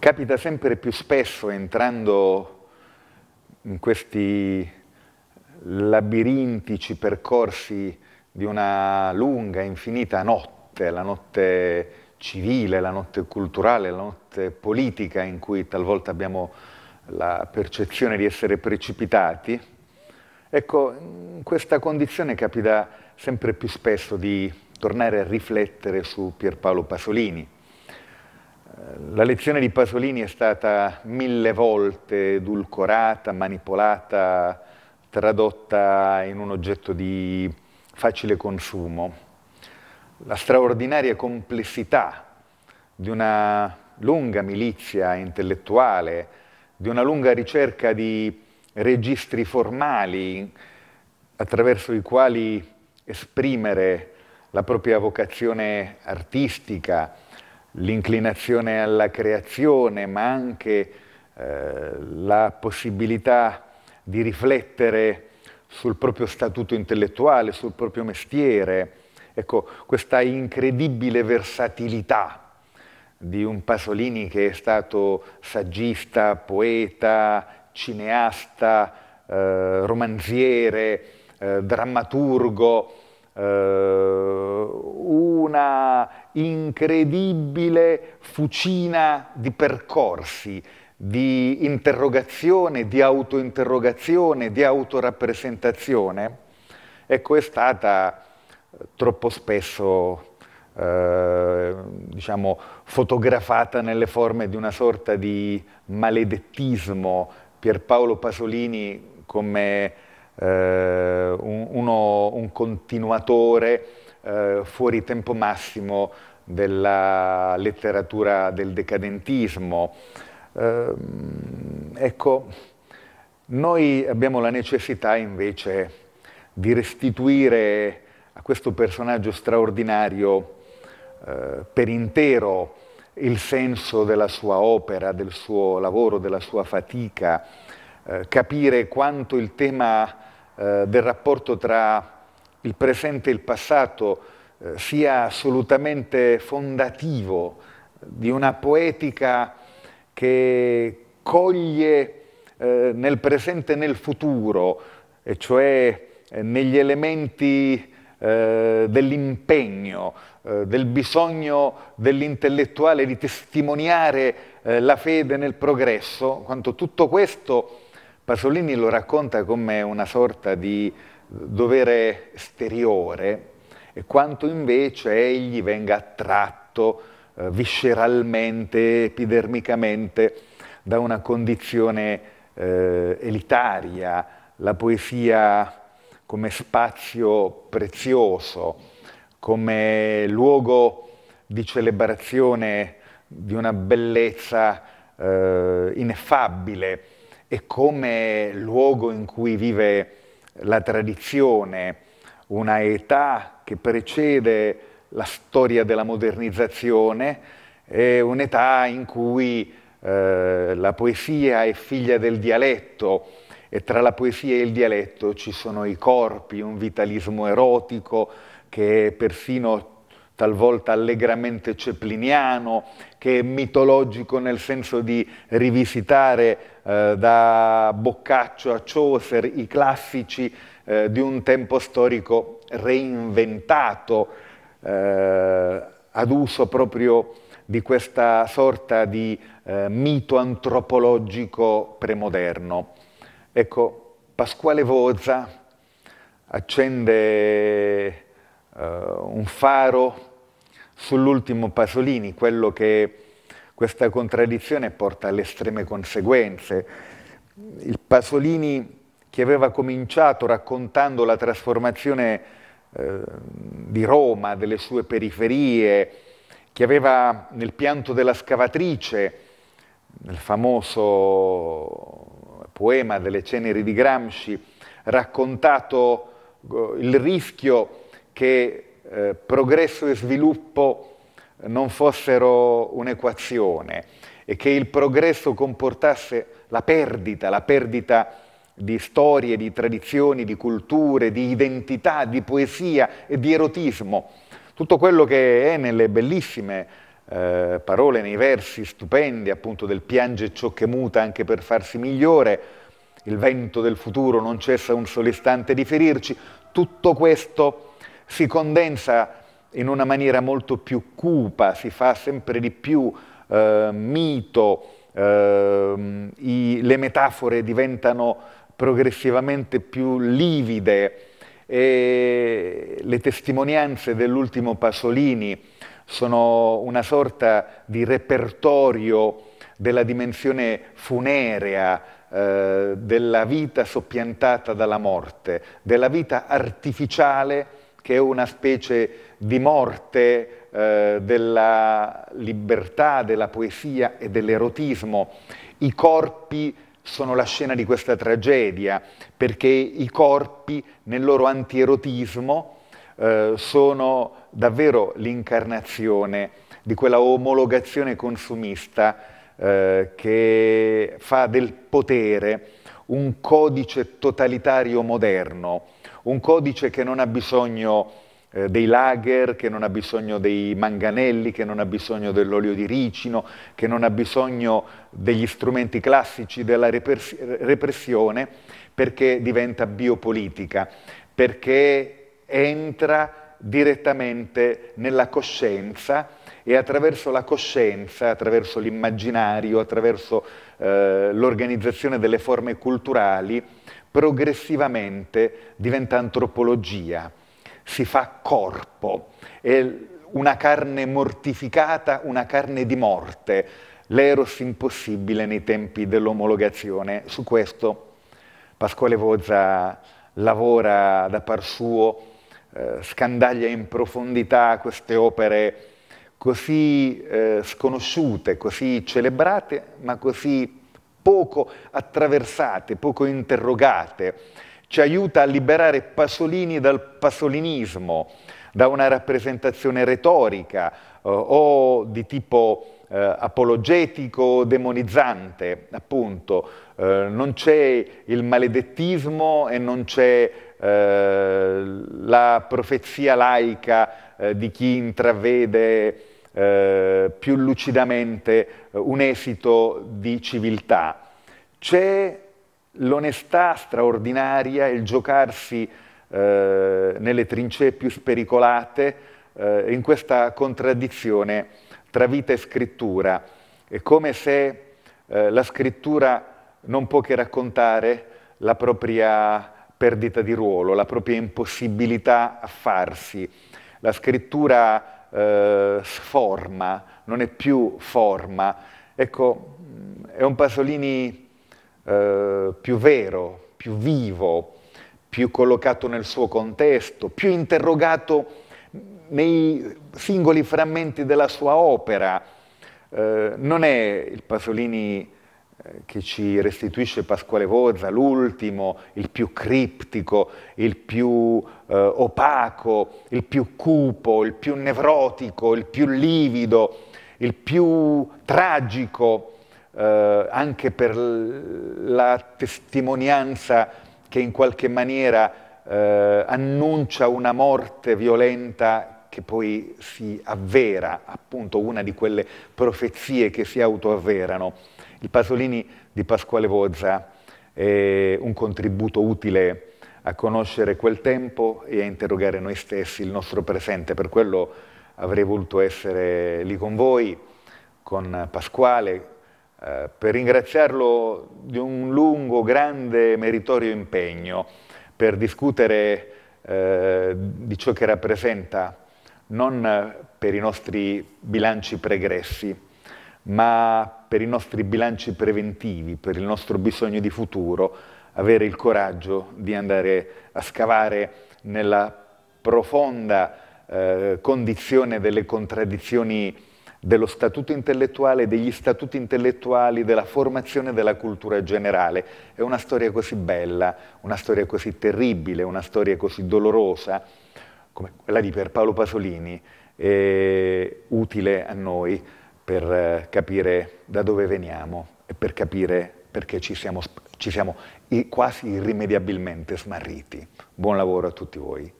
capita sempre più spesso entrando in questi labirintici percorsi di una lunga, infinita notte, la notte civile, la notte culturale, la notte politica in cui talvolta abbiamo la percezione di essere precipitati, ecco, in questa condizione capita sempre più spesso di tornare a riflettere su Pierpaolo Pasolini, la lezione di Pasolini è stata mille volte edulcorata, manipolata, tradotta in un oggetto di facile consumo. La straordinaria complessità di una lunga milizia intellettuale, di una lunga ricerca di registri formali attraverso i quali esprimere la propria vocazione artistica, l'inclinazione alla creazione, ma anche eh, la possibilità di riflettere sul proprio statuto intellettuale, sul proprio mestiere. Ecco, questa incredibile versatilità di un Pasolini che è stato saggista, poeta, cineasta, eh, romanziere, eh, drammaturgo, eh, una incredibile fucina di percorsi, di interrogazione, di autointerrogazione, di autorappresentazione, ecco, è stata eh, troppo spesso eh, diciamo, fotografata nelle forme di una sorta di maledettismo. Pierpaolo Pasolini come eh, un, uno, un, continuatore eh, fuori tempo massimo della letteratura del decadentismo. Eh, ecco, noi abbiamo la necessità invece di restituire a questo personaggio straordinario eh, per intero il senso della sua opera, del suo lavoro, della sua fatica, eh, capire quanto il tema eh, del rapporto tra il presente e il passato eh, sia assolutamente fondativo di una poetica che coglie eh, nel presente e nel futuro, e cioè eh, negli elementi eh, dell'impegno, eh, del bisogno dell'intellettuale di testimoniare la fede nel progresso, quanto tutto questo Pasolini lo racconta come una sorta di dovere esteriore, e quanto invece egli venga attratto eh, visceralmente, epidermicamente da una condizione eh, elitaria, la poesia come spazio prezioso, come luogo di celebrazione di una bellezza eh, ineffabile, e come luogo in cui vive la tradizione, una età che precede la storia della modernizzazione, è un'età in cui eh, la poesia è figlia del dialetto e tra la poesia e il dialetto ci sono i corpi, un vitalismo erotico che è persino talvolta allegramente cepliniano, che è mitologico nel senso di rivisitare eh, da Boccaccio a Chaucer i classici eh, di un tempo storico reinventato eh, ad uso proprio di questa sorta di eh, mito antropologico premoderno. Ecco, Pasquale Vozza accende eh, un faro sull'ultimo Pasolini, quello che questa contraddizione porta alle estreme conseguenze. Il Pasolini che aveva cominciato raccontando la trasformazione eh, di Roma, delle sue periferie, che aveva nel pianto della scavatrice, nel famoso poema delle ceneri di Gramsci, raccontato eh, il rischio che eh, progresso e sviluppo non fossero un'equazione e che il progresso comportasse la perdita, la perdita di storie, di tradizioni, di culture, di identità, di poesia e di erotismo. Tutto quello che è nelle bellissime eh, parole, nei versi stupendi appunto del piange ciò che muta anche per farsi migliore, il vento del futuro non cessa un solo istante di ferirci, tutto questo si condensa in una maniera molto più cupa, si fa sempre di più eh, mito, eh, i, le metafore diventano progressivamente più livide, e le testimonianze dell'ultimo Pasolini sono una sorta di repertorio della dimensione funerea, eh, della vita soppiantata dalla morte, della vita artificiale che è una specie di morte eh, della libertà, della poesia e dell'erotismo. I corpi sono la scena di questa tragedia, perché i corpi nel loro antierotismo eh, sono davvero l'incarnazione di quella omologazione consumista eh, che fa del potere un codice totalitario moderno, un codice che non ha bisogno eh, dei lager, che non ha bisogno dei manganelli, che non ha bisogno dell'olio di ricino, che non ha bisogno degli strumenti classici della repress repressione, perché diventa biopolitica, perché entra direttamente nella coscienza e attraverso la coscienza, attraverso l'immaginario, attraverso eh, l'organizzazione delle forme culturali, progressivamente diventa antropologia, si fa corpo, è una carne mortificata, una carne di morte, l'eros impossibile nei tempi dell'omologazione. Su questo Pasquale Vozza lavora da par suo, eh, scandaglia in profondità queste opere così eh, sconosciute, così celebrate, ma così poco attraversate, poco interrogate, ci aiuta a liberare Pasolini dal pasolinismo, da una rappresentazione retorica eh, o di tipo eh, apologetico, demonizzante, appunto. Eh, non c'è il maledettismo e non c'è eh, la profezia laica eh, di chi intravede eh, più lucidamente eh, un esito di civiltà. C'è l'onestà straordinaria, il giocarsi eh, nelle trincee più spericolate, in questa contraddizione tra vita e scrittura. È come se la scrittura non può che raccontare la propria perdita di ruolo, la propria impossibilità a farsi. La scrittura eh, sforma, non è più forma. Ecco, è un Pasolini eh, più vero, più vivo, più collocato nel suo contesto, più interrogato nei singoli frammenti della sua opera. Eh, non è il Pasolini che ci restituisce Pasquale Vozza, l'ultimo, il più criptico, il più eh, opaco, il più cupo, il più nevrotico, il più livido, il più tragico, eh, anche per la testimonianza che in qualche maniera eh, annuncia una morte violenta che poi si avvera, appunto una di quelle profezie che si autoavverano. Il Pasolini di Pasquale Vozza è un contributo utile a conoscere quel tempo e a interrogare noi stessi, il nostro presente. Per quello avrei voluto essere lì con voi, con Pasquale, eh, per ringraziarlo di un lungo, grande, meritorio impegno, per discutere eh, di ciò che rappresenta non per i nostri bilanci pregressi, ma per i nostri bilanci preventivi, per il nostro bisogno di futuro, avere il coraggio di andare a scavare nella profonda eh, condizione delle contraddizioni dello statuto intellettuale, degli statuti intellettuali, della formazione della cultura generale. È una storia così bella, una storia così terribile, una storia così dolorosa, come quella di Pierpaolo Pasolini, eh, utile a noi per eh, capire da dove veniamo e per capire perché ci siamo, ci siamo quasi irrimediabilmente smarriti. Buon lavoro a tutti voi.